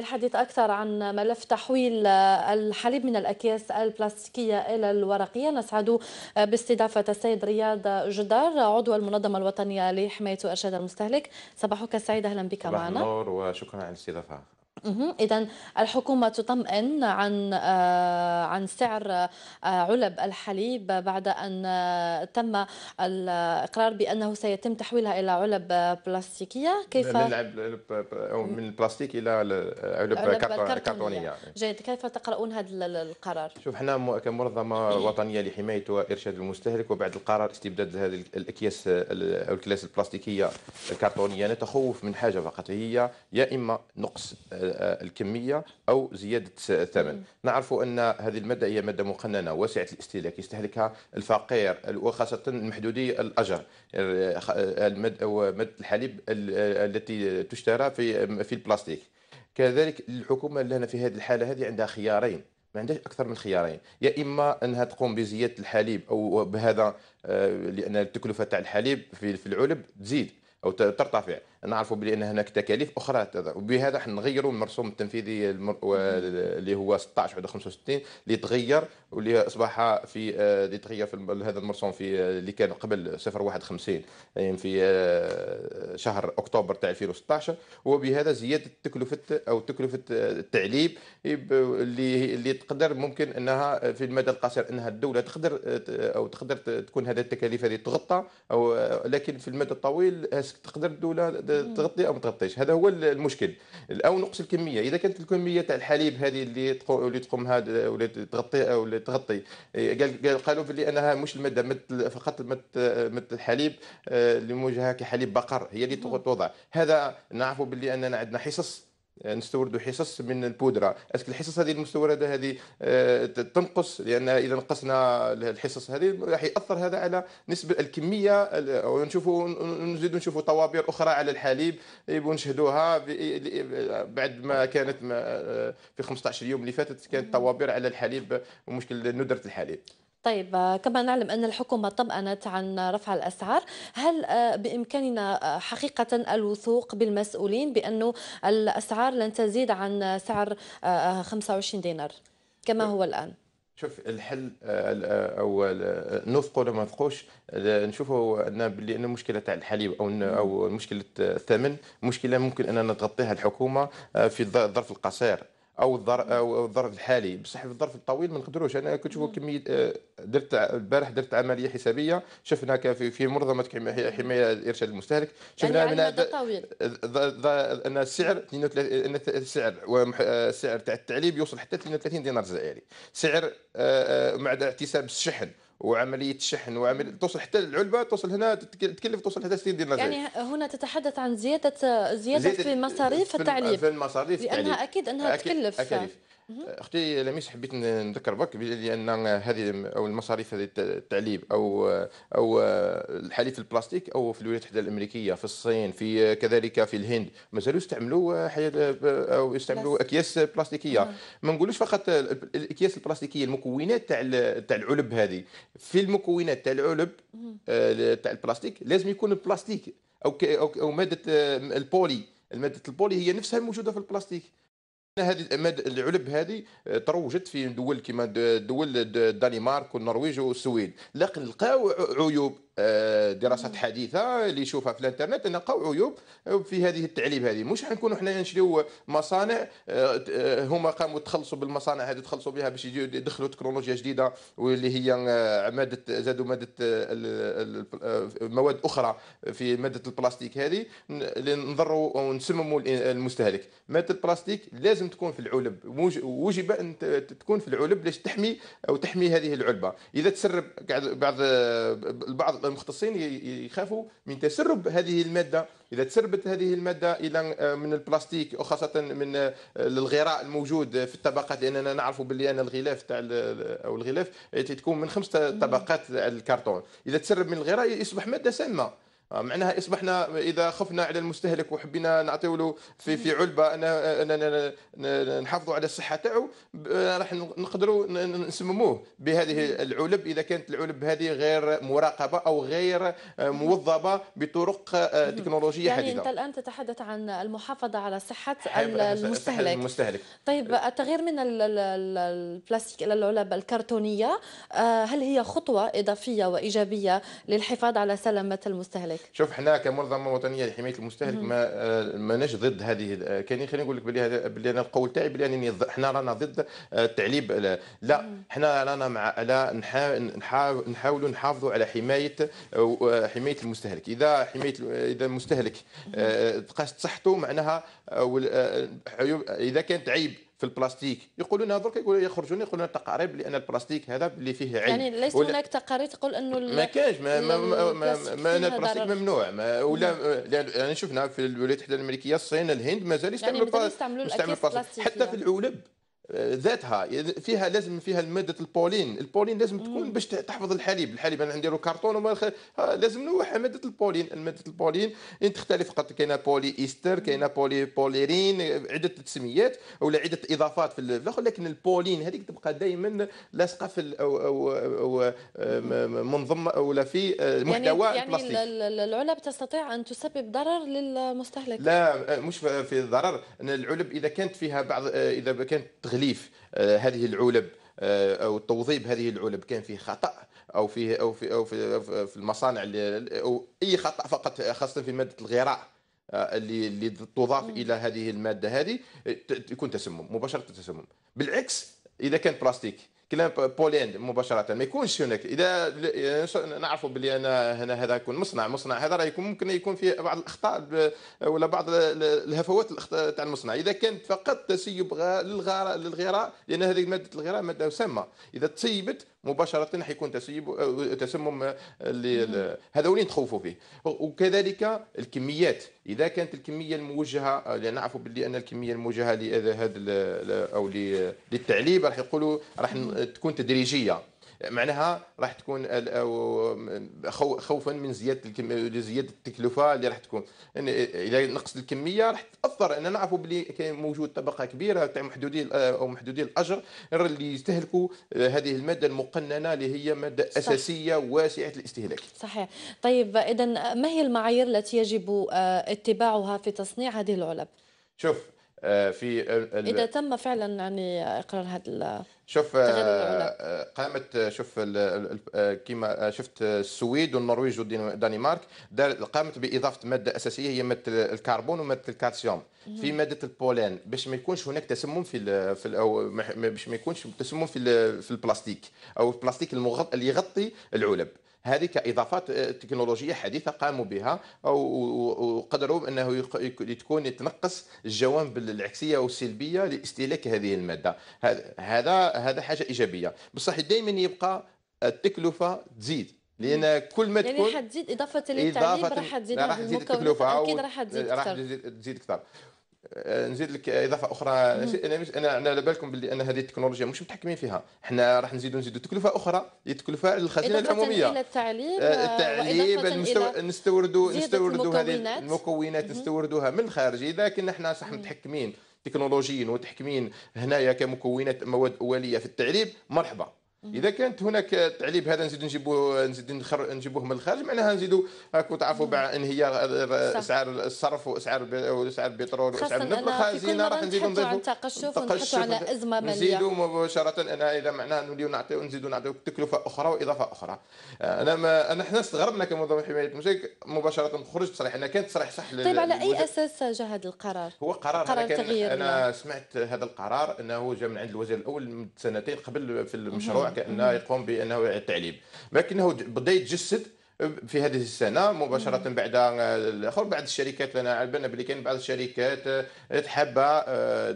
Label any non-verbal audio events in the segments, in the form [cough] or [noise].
الحديث أكثر عن ملف تحويل الحليب من الأكياس البلاستيكية إلى الورقية نسعد باستضافة السيد رياض جدار عضو المنظمة الوطنية لحماية وإرشاد المستهلك صباحك سعيد أهلا بك معنا وشكرا على الاستضافة إذا الحكومة تطمئن عن آه، عن سعر آه، علب الحليب بعد أن آه، تم الإقرار بأنه سيتم تحويلها إلى علب بلاستيكية كيف من البلاستيك إلى علب, علب كرتونية جيد كيف تقرؤون هذا القرار؟ شوف احنا كمنظمة [coughs] وطنية لحماية وإرشاد المستهلك وبعد القرار استبداد هذه الأكياس أو الكلاس البلاستيكية الكرتونية نتخوف من حاجة فقط هي يا إما نقص آه، الكميه او زياده الثمن نعرف ان هذه الماده هي ماده مقننه واسعه الاستهلاك يستهلكها الفقير وخاصه محدودي الاجر ماده آه، الحليب آه، التي تشترى في في البلاستيك كذلك الحكومه لنا في هذه الحاله هذه عندها خيارين ما عندهاش اكثر من خيارين يا اما انها تقوم بزياده الحليب او بهذا لان التكلفه تاع الحليب في العلب تزيد او ترتفع نعرفوا بلي ان هناك تكاليف اخرى وبهذا احنا نغيروا المرسوم التنفيذي اللي هو 16 65 اللي تغير واللي اصبح في آه، اللي تغير في هذا المرسوم في آه، اللي كان قبل 0150 يعني في آه، شهر اكتوبر تاع 2016 وبهذا زياده تكلفه او تكلفه التعليم اللي اللي تقدر ممكن انها في المدى القصير انها الدوله تقدر او تقدر تكون هذه التكاليف هذه تغطى او لكن في المدى الطويل تقدر الدوله آه، تغطي او ما تغطيش هذا هو المشكل او نقص الكميه اذا كانت الكميه تاع الحليب هذه اللي اللي تقوم هذا ولا آه، تغطي او تغطي آه، قال قالوا بلي انها مش الماده مثل فقط مثل الحليب اللي موجهه كحليب بقر هي اللي توضع هذا نعرفوا باللي اننا عندنا حصص نستوردوا حصص من البودره اسك الحصص هذه المستورده هذه آه، تنقص لان اذا نقصنا الحصص هذه راح ياثر هذا على نسبه الكميه ونشوفوا نزيدوا نشوفوا طوابير اخرى على الحليب ونشهدوها بعد ما كانت آه، في 15 يوم اللي فاتت كانت طوابير على الحليب ومشكل ندره الحليب طيب آه، كما نعلم أن الحكومة طمأنت عن رفع الأسعار هل آه، بإمكاننا آه، حقيقة الوثوق بالمسؤولين بانه الأسعار لن تزيد عن سعر 25 دينار كما هو الآن؟ شوف الحل او نوثقوا ولا ما نوثقوش نشوفوا ان باللي ان مشكله تاع الحليب او او مشكله الثمن مشكله ممكن اننا تغطيها الحكومه في الظرف القصير او الظرف او الظرف الحالي بصح في الظرف الطويل ما نقدروش انا كنت شوفوا كميه آه، درت البارح درت عمليه حسابيه شفنا كافي في منظمه حمايه الارشاد المستهلك شفنا من يعني ان السعر ان السعر آه، السعر تاع التعليم يوصل حتى 32 دينار جزائري سعر آه، مع احتساب الشحن وعمليه شحن وعمل توصل حتى العلبه توصل هنا تكلف توصل حتى 60 دينار يعني هنا تتحدث عن زياده زياده, زيادة في مصاريف التعليف في المصاريف لانها اكيد انها أكيد تكلف أكيد. اختي لميس حبيت نذكر بك لان هذه او المصاريف هذه التعليب او او الحليف البلاستيك او في الولايات المتحده الامريكيه في الصين في كذلك في الهند مازالوا يستعملوا او يستعملوا اكياس بلاستيكيه ما نقولوش فقط الاكياس البلاستيكيه المكونات تاع تاع العلب هذه في المكونات تاع العلب آه، تاع البلاستيك لازم يكون البلاستيك او او ماده آه، البولي الماده البولي هي نفسها الموجوده في البلاستيك هذه العلب هذه آه، تروجت في دول كما دول الدنمارك والنرويج والسويد لكن لقاو عيوب آه، دراسات حديثه اللي يشوفها في الانترنت نلقاو عيوب في هذه التعليم هذه مش حنكونوا حنايا نشريو مصانع آه، هما قاموا تخلصوا بالمصانع هذه تخلصوا بها باش يجيو يدخلوا تكنولوجيا جديده واللي هي آه، ماده زادوا ماده مواد اخرى في ماده البلاستيك هذه نضروا ونسمموا المستهلك ماده البلاستيك لازم تكون في العلب وجب ان تكون في العلب باش تحمي او تحمي هذه العلبه اذا تسرب بعض البعض المختصين يخافوا من تسرب هذه الماده اذا تسربت هذه الماده الى من البلاستيك وخاصه من الغراء آه، الموجود في الطبقات لاننا نعرف باللي ان الغلاف تاع او الغلاف آه، تكون من خمس طبقات الكرتون اذا تسرب من الغراء يصبح ماده سامه آه، معناها اصبحنا اذا خفنا على المستهلك وحبينا نعطيو له في في علبه اننا نحافظوا على الصحه تاعو راح نقدروا نسمموه بهذه العلب اذا كانت العلب هذه غير مراقبه او غير آه، موظبه بطرق آه، تكنولوجيه يعني حديثه. يعني انت الان تتحدث عن المحافظه على صحه المستهلك. المستهلك. طيب التغيير من البلاستيك الى العلب الكرتونيه هل هي خطوه اضافيه وايجابيه للحفاظ على سلامه المستهلك؟ شوف حنا كمنظمه وطنيه لحمايه المستهلك ما آه، ماناش ضد هذه آه، كان خليني نقول لك بلي بلي انا القول تاعي بلي يعني حنا رانا ضد آه، التعليب لا حنا رانا مع لا نحاولوا نحافظوا على حمايه حمايه المستهلك اذا حمايه اذا المستهلك تقاس صحته معناها اذا كانت عيب في البلاستيك يقولون درك يقولون يخرجون يقولون تقارير لان البلاستيك هذا اللي فيه عين يعني ليس ولا... هناك تقارير تقول انه ما كانش ما ما ما, ما, ما البلاستيك ممنوع ما ولا نعم. يعني شفنا في الولايات المتحده الامريكيه الصين الهند مازال يعني يستعملوا يعني البلاستيك حتى في العلب ذاتها فيها لازم فيها ماده البولين البولين لازم تكون باش تحفظ الحليب الحليب انا نديرو كرتون وما لازم نوح ماده البولين ماده البولين إن تختلف قد كاينه بولي ايستر كاينه بولي بوليرين عده تسميات ولا عده اضافات في الاخر لكن البولين هذيك تبقى دائما لاصقه في أو... أو... أو... منظم ولا في آه، يعني محتوى يعني, البلاستيك. يعني العلب تستطيع ان تسبب ضرر للمستهلك لا آه، مش في الضرر العلب اذا كانت فيها بعض آه، اذا كانت تغليف آه، هذه العلب آه، او توظيف هذه العلب كان فيه خطا او فيه او في او في, أو في المصانع او اي خطا فقط خاصه في ماده الغراء آه، اللي اللي تضاف الى هذه الماده هذه يكون تسمم مباشره تسمم بالعكس اذا كان بلاستيك كلام بوليند مباشره ما يكونش هناك اذا نعرفوا بلي انا هنا هذا يكون مصنع مصنع هذا راه يكون ممكن يكون فيه بعض الاخطاء ولا بعض الهفوات الأخطاء تاع المصنع اذا كانت فقط تسيب للغراء للغراء لان هذه ماده الغراء ماده سامه اذا تسيبت مباشره حيكون تسيب تسمم وين تخوفوا فيه وكذلك الكميات اذا كانت الكميه الموجهه لنعرف يعني باللي ان الكميه الموجهه لهذا او للتعليب راح يقولوا راح تكون تدريجيه معناها راح تكون خوفا من زياده زياده التكلفه اللي راح تكون يعني اذا نقص الكميه راح تاثر ان نعرفوا بلي كاين موجود طبقه كبيره تاع محدودي او محدودي الاجر اللي يستهلكوا هذه الماده المقننه اللي هي ماده صح. اساسيه واسعه الاستهلاك. صحيح، طيب اذا ما هي المعايير التي يجب آه، اتباعها في تصنيع هذه العلب؟ شوف آه، في اذا تم فعلا يعني اقرار هذا شوف آه، آه، قامت شوف كما شفت السويد والنرويج والدنمارك قامت باضافه ماده اساسيه هي ماده الكربون وماده الكالسيوم في ماده البولين باش ما يكونش هناك تسمم في في او باش ما يكونش تسمم في في البلاستيك او البلاستيك المغطي اللي يغطي العلب هذه كاضافات آه، تكنولوجيه حديثه قاموا بها وقدروا انه تكون تنقص الجوانب العكسيه والسلبيه لاستهلاك هذه الماده هذا هذا حاجه ايجابيه بصح دائما يبقى التكلفه تزيد لان كل ما يعني تكون يعني حتزيد اضافه للتعليم راح تزيد تزيد التكلفه اكيد راح تزيد اكثر راح تزيد اكثر آه، نزيد لك اضافه اخرى انا مش انا انا على بالكم باللي ان هذه التكنولوجيا مش متحكمين فيها حنا راح نزيدوا نزيدوا تكلفه اخرى هي تكلفه للخزينه العموميه الى التعليم آه، التعليم المستو... نستوردوا نستوردوا هذه المكونات نستوردوها من الخارج اذا كنا حنا صح متحكمين تكنولوجيين وتحكمين هنايا كمكونات مواد اوليه في التعليم مرحبا اذا كانت هناك تعليب هذا نزيد نجيبوه نزيد نجيبوه من الخارج معناها نزيدو راكم تعرفوا انهيار اسعار الصرف واسعار واسعار البترول واسعار النفط خازينه راح نزيدو نضيفوا تقشف ونحطوا على ازمه ماليه نزيدو مباشره انا اذا معناها نوليو نعطيو نزيدو نعطيو تكلفه اخرى واضافه اخرى انا ما انا حنا استغربنا كمنظمه حمايه المشاكل مباشره خرج بصريح انا كانت صريح صح طيب على اي اساس جاء هذا القرار؟ هو قرار, قرار انا, أنا سمعت هذا القرار انه جاء من عند الوزير الاول سنتين قبل في المشروع كانه يقوم بانه يعيد التعليم لكنه بدا يتجسد في هذه السنه مباشره بعد الاخر بعض الشركات لنا على بالنا بلي كاين بعض الشركات آه، تحب آه،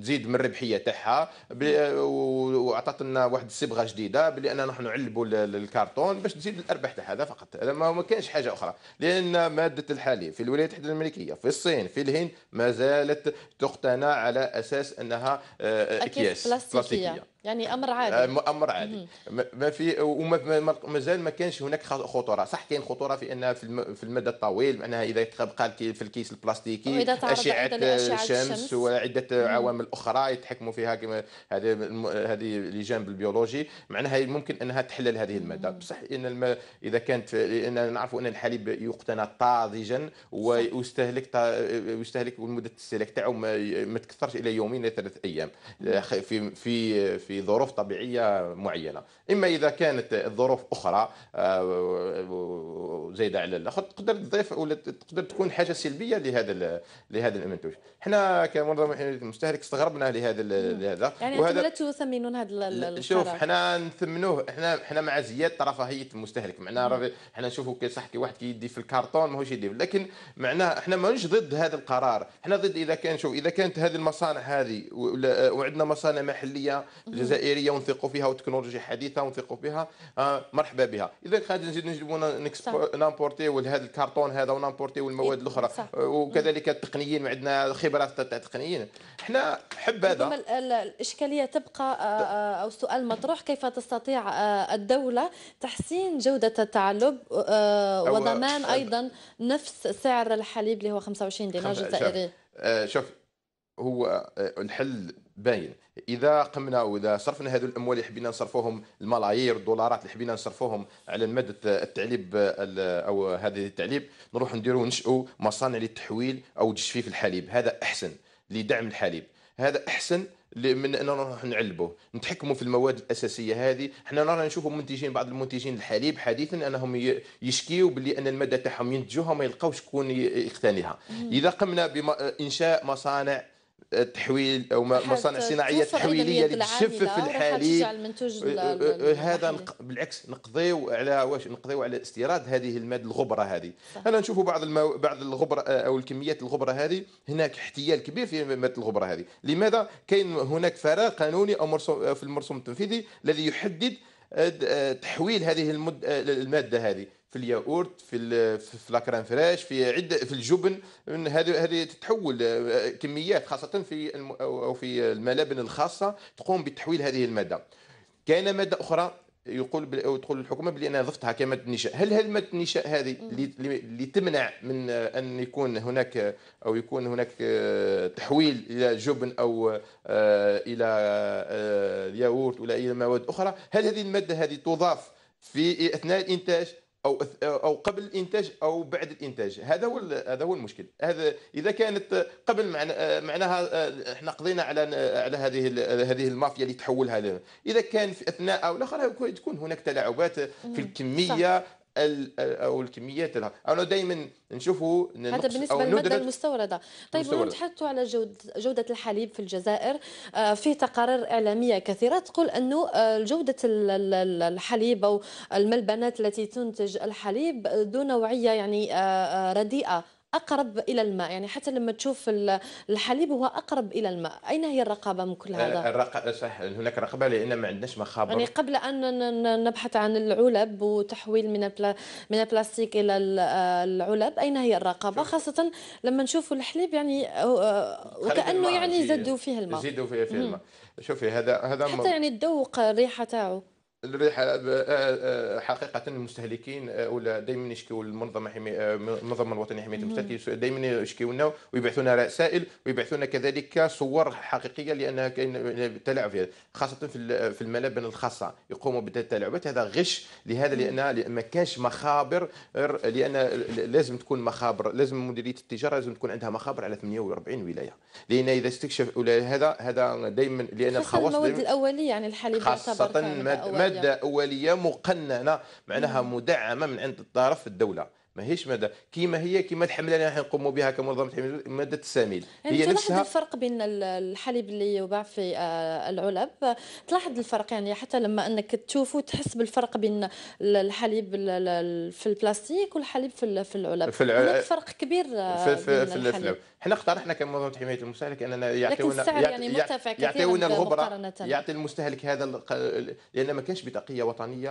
تزيد من الربحيه تاعها آه، وعطات لنا واحد الصبغه جديده بلي اننا نحن نعلبوا الكرتون باش تزيد الارباح تاع هذا فقط هذا ما كانش حاجه اخرى لان ماده الحليب في الولايات المتحده الامريكيه في الصين في الهند ما زالت تقتنى على اساس انها اكياس بلاستيكيه, بلاستيكية. يعني امر آه، عادي امر عادي ما في ومازال ما كانش هناك خطوره صح كاين خطوره في انها في المدى الطويل معناها اذا تبقى في الكيس البلاستيكي اشعه آه، الشمس وعده عوامل اخرى يتحكموا فيها هذه هذه الجانب البيولوجي معناها ممكن انها تحلل هذه الماده بصح ان الم... اذا كانت لان نعرفوا ان الحليب يقتنى طازجا ويستهلك ويستهلك مده السلك تاعو ما تكثرش الى يومين الى ثلاث ايام في في في ظروف طبيعيه معينه اما اذا كانت الظروف اخرى آه، زايده على الاخر تقدر تضيف ولا تقدر تكون حاجه سلبيه لهذا لهذا المنتوج حنا كمنظمه المستهلك استغربنا لهذا لهذا يعني وهذا لا تثمنون هذا شوف حنا نثمنوه حنا حنا مع زياده رفاهيه المستهلك معنا حنا نشوفوا كي صح كي واحد كيدي في الكرتون ماهوش يدي لكن معنا حنا ماهوش ضد هذا القرار حنا ضد اذا كان شوف اذا كانت هذه المصانع هذه وعندنا مصانع محليه جزائريه ونثقوا فيها وتكنولوجيا حديثه ونثقوا فيها آه، مرحبا بها اذا غادي نزيد نجيبوا نامبورتيو هذا الكرتون هذا ونامبورتيو المواد إيه، الاخرى آه، وكذلك التقنيين عندنا خبرات تاع التقنيين احنا حب هذا الاشكاليه تبقى آه، او السؤال مطروح كيف تستطيع الدوله تحسين جوده التعلب وضمان ايضا نفس سعر الحليب اللي هو 25 دينار جزائري شوف هو الحل باين اذا قمنا واذا صرفنا هذو الاموال اللي حبينا نصرفوهم الملايير الدولارات اللي حبينا نصرفوهم على ماده التعليب او هذه التعليب نروح نديروا نشأوا مصانع للتحويل او تجفيف الحليب هذا احسن لدعم الحليب هذا احسن من ان نروح نعلبوه نتحكموا في المواد الاساسيه هذه حنا رانا نشوفوا منتجين بعض المنتجين الحليب حديثا انهم يشكيوا باللي ان الماده تاعهم ينتجوها ما يلقاوش شكون يقتنيها اذا قمنا بانشاء مصانع تحويل او مصانع صناعيه تحويليه اللي تشفف الحليب هذا نق... بالعكس نقضيو على واش نقضيو على استيراد هذه الماده الغبره هذه صح. انا نشوفوا بعض المو... بعض الغبره أه، او الكميات الغبره هذه هناك احتيال كبير في ماده الغبره هذه لماذا كاين هناك فراغ قانوني او مرسوم أه، في المرسوم التنفيذي الذي يحدد أه، تحويل هذه المد... الماده هذه في الياورت في في لاكران فريش في عده في الجبن هذه هذه تتحول آه، كميات خاصه في او في الملابن الخاصه تقوم بتحويل هذه الماده كاينة ماده اخرى يقول تقول الحكومه بلي انا ضفتها كماده نشاء هل هل ماده النشاء هذه اللي... اللي تمنع من آه، ان يكون هناك او يكون هناك آه، تحويل الى جبن او الى ياورت ولا الى مواد اخرى هل هذه الماده هذه تضاف في اثناء الانتاج او او قبل الانتاج او بعد الانتاج هذا هو هذا هو المشكل هذا اذا كانت قبل معناها احنا قضينا على على هذه هذه المافيا اللي تحولها اذا كان في اثناء او الاخر تكون هناك تلاعبات في الكميه صح. او الكميات لها انا دائما نشوفوا حتى بالنسبه للماده المستورده طيب تحدثوا على جودة, جوده الحليب في الجزائر آه، في تقارير اعلاميه كثيره تقول انه آه، جوده الحليب او الملبنات التي تنتج الحليب ذو آه، نوعيه يعني رديئه اقرب الى الماء يعني حتى لما تشوف الحليب هو اقرب الى الماء اين هي الرقابه من كل آه، هذا الرق... صح هناك رقابه لان ما عندناش مخابر يعني قبل ان نبحث عن العلب وتحويل من البلا... من البلاستيك الى آه، العلب اين هي الرقابه خاصه لما نشوفوا الحليب يعني آه، وكانه يعني زادوا فيه الماء زادوا فيه, فيه الماء شوفي هذا هذا حتى يعني الذوق الريحه تاعو الريحه آه، آه، آه، حقيقه المستهلكين ولا دائما يشكيو المنظمه المنظمه الوطنيه لحمايه المستهلكين دائما يشكيونا ويبعثونا رسائل ويبعثونا كذلك صور حقيقيه لانها كاين تلاعب فيها خاصه في الملابن الخاصه يقوموا بالتلاعبات هذا غش لهذا لان ما كانش مخابر لان لازم تكون مخابر لازم مديريه التجاره لازم تكون عندها مخابر على 48 ولايه لان اذا استكشف هذا هذا دائما لان الخواص المواد الاوليه يعني الحليب خاصه ماده ماده اوليه مقننه معناها مدعمه من عند الطرف الدوله ماهيش ماده كيما هي كيما الحمله اللي راح نقوموا بها كمنظمه ماده الساميل يعني هي نفسها تلاحظ الفرق بين الحليب اللي يباع في آه، العلب تلاحظ الفرق يعني حتى لما انك تشوفه تحس بالفرق بين الحليب في البلاستيك والحليب في العلب في العلب فرق كبير آه، في, في, في الحليب. احنا اقترحنا كمنظمه حمايه المستهلك اننا يعطيونا يعني يعطيونا الغبره يعطي المستهلك هذا لان ما كانش بطاقية وطنيه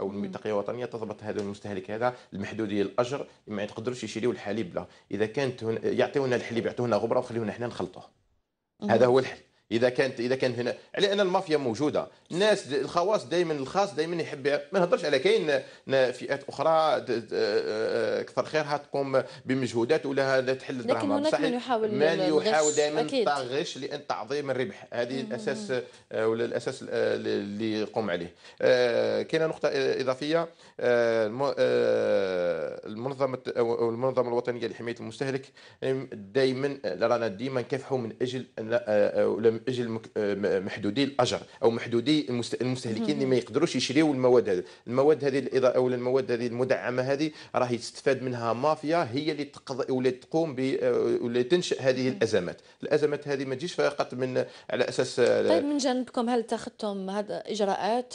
او بطاقية وطنيه تضبط هذا المستهلك هذا المحدوديه الاجر ما يتقدروش يشريوا الحليب له اذا كانت يعطيونا الحليب يعطيونا غبره وخليونا احنا نخلطوه هذا هو الحل اذا كانت اذا كان هنا على ان المافيا موجوده الناس الخواص دائما الخاص دائما يحب ما نهضرش على كاين فئات اخرى آه، اكثر خيرها تقوم بمجهودات ولا تحل الدراهم لكن هناك من يحاول من يحاول دائما الغش لان تعظيم الربح هذه الاساس آه، ولا الاساس آه، اللي يقوم عليه كاينه نقطه اضافيه المنظمه او المنظمه الوطنيه لحمايه المستهلك دائما رانا ديما نكافحوا من اجل ولا اجل آه، محدودي الاجر او محدودي المستهلكين اللي ما يقدروش يشريوا المواد هذه المواد هذه الاضاءه او المواد هذه المدعمه هذه راه تستفاد منها مافيا هي اللي تقضي ولا تقوم ب ولا آه، تنشا هذه الازمات الازمات هذه ما تجيش فقط من على اساس آه، طيب من جانبكم هل اتخذتم هذا اجراءات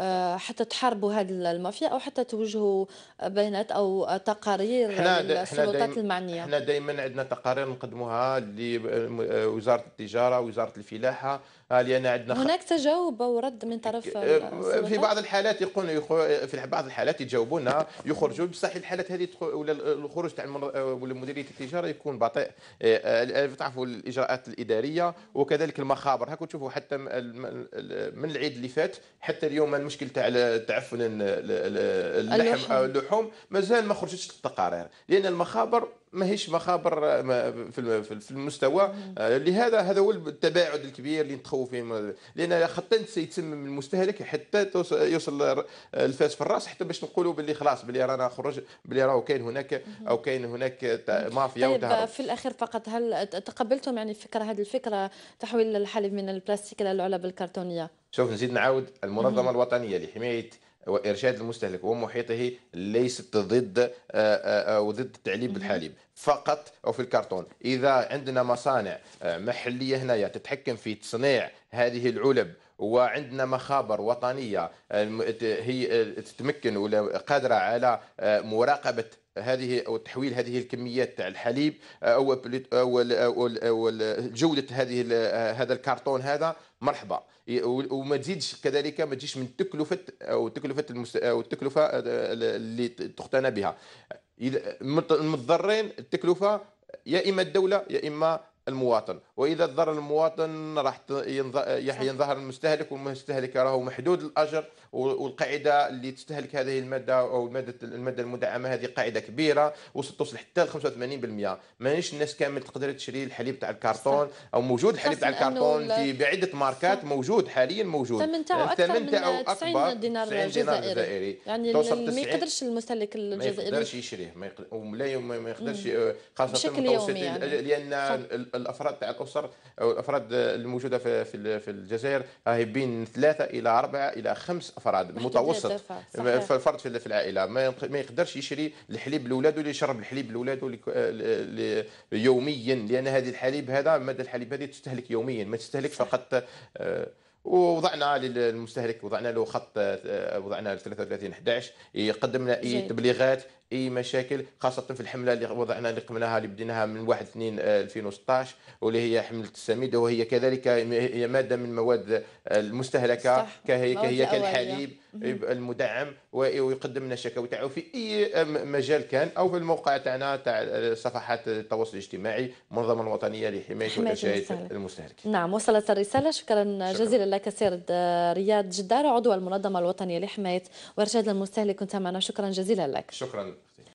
آه، حتى تحاربوا هذه المافيا او حتى توجهوا بيانات او تقارير للسلطات المعنيه احنا دائما عندنا تقارير نقدموها لوزاره آه، التجاره وزاره الفلاحه آه، لان عندنا هناك تجاوب او رد من طرف في بعض الحالات يقولون في بعض الحالات يتجاوبونا يخرجوا بصح الحالات هذه ولا الخروج تاع مديريه التجاره يكون بطيء تعرفوا الاجراءات الاداريه وكذلك المخابر هاك تشوفوا حتى من العيد اللي فات حتى اليوم المشكل تاع تعفن اللحم او اللحوم مازال ما خرجتش التقارير لان المخابر ماهيش مخابر في المستوى آه، لهذا هذا هو التباعد الكبير اللي نتخوف فيه لان خاطر يتسمم المستهلك حتى يوصل الفاس في الراس حتى باش نقولوا باللي خلاص باللي رانا خرج باللي راهو كاين هناك او كاين هناك مافيا طيب وتهرب. في الاخير فقط هل تقبلتم يعني فكره هذه الفكره تحويل الحليب من البلاستيك الى العلب الكرتونيه شوف نزيد نعاود المنظمه الوطنيه لحمايه وارشاد المستهلك ومحيطه ليست ضد آه، آه، آه، وضد التعليب بالحليب فقط او في الكرتون اذا عندنا مصانع محليه هنايا تتحكم في تصنيع هذه العلب وعندنا مخابر وطنيه هي تتمكن ولا قادره على مراقبه هذه او تحويل هذه الكميات تاع الحليب آه، او آه، او, أو, جوده هذه آه، هذا الكرتون هذا مرحبا وما تزيدش كذلك ما تجيش من تكلفه او تكلفه المس... او التكلفه اللي تقتنى بها المتضررين التكلفه يا اما الدوله يا اما المواطن واذا ضر المواطن راح ينظهر المستهلك والمستهلك راهو محدود الاجر والقاعده اللي تستهلك هذه الماده او الماده الماده المدعمه هذه قاعده كبيره وستوصل حتى ل 85% مانيش الناس كامل تقدر تشري الحليب تاع الكرتون او موجود الحليب تاع الكرتون في بعده ماركات موجود حاليا موجود الثمن تاعو يعني اكثر من 90 دينار جزائري يعني ما يقدرش المستهلك الجزائري ما يقدرش يشريه ما ما يقدرش خاصه بشكل يعني. لان الافراد تاع الاسر او الافراد الموجوده في الجزائر راهي بين ثلاثه الى اربعه الى خمس افراد المتوسط متوسط فرد في العائله ما يقدرش يشري الحليب لولادو اللي يشرب الحليب لولادو آه، يوميا لان هذه الحليب هذا ماده الحليب هذه تستهلك يوميا ما تستهلك فقط آه، ووضعنا للمستهلك وضعنا له خط آه، وضعنا 33 11 يقدم لنا اي تبليغات اي مشاكل خاصه في الحمله اللي وضعنا اللي قمناها اللي بديناها من 1 2 2016 واللي هي حمله السميد وهي كذلك هي ماده من مواد آه، المستهلكه كهي كهي كالحليب يبقى المدعم ويقدم لنا الشكاوي تاعو في اي مجال كان او في الموقع تاعنا تاع صفحات التواصل الاجتماعي منظمه الوطنيه لحمايه وتشاية المستهلك نعم وصلت الرساله شكرا, شكرا. جزيلا لك سير رياض جدار عضو المنظمه الوطنيه لحمايه وارشاد المستهلك كنت معنا شكرا جزيلا لك شكرا